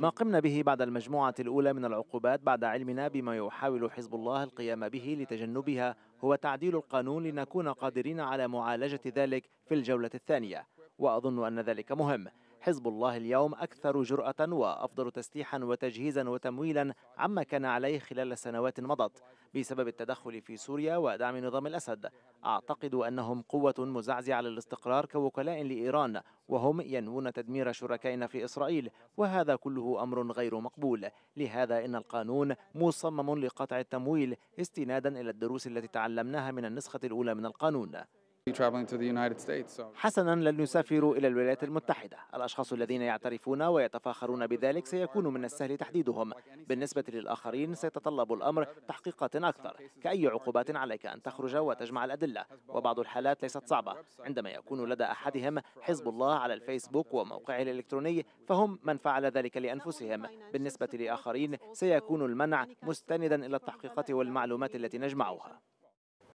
ما قمنا به بعد المجموعة الأولى من العقوبات بعد علمنا بما يحاول حزب الله القيام به لتجنبها هو تعديل القانون لنكون قادرين على معالجة ذلك في الجولة الثانية وأظن أن ذلك مهم حزب الله اليوم أكثر جرأة وأفضل تسليحا وتجهيزا وتمويلا عما كان عليه خلال سنوات مضت بسبب التدخل في سوريا ودعم نظام الأسد أعتقد أنهم قوة مزعزعة للاستقرار كوكلاء لإيران وهم ينوون تدمير شركائنا في إسرائيل وهذا كله أمر غير مقبول لهذا إن القانون مصمم لقطع التمويل استنادا إلى الدروس التي تعلمناها من النسخة الأولى من القانون حسنا لن يسافروا إلى الولايات المتحدة الأشخاص الذين يعترفون ويتفاخرون بذلك سيكون من السهل تحديدهم بالنسبة للآخرين سيتطلب الأمر تحقيقات أكثر كأي عقوبات عليك أن تخرج وتجمع الأدلة وبعض الحالات ليست صعبة عندما يكون لدى أحدهم حزب الله على الفيسبوك وموقعه الإلكتروني فهم من فعل ذلك لأنفسهم بالنسبة لآخرين سيكون المنع مستندا إلى التحقيقات والمعلومات التي نجمعها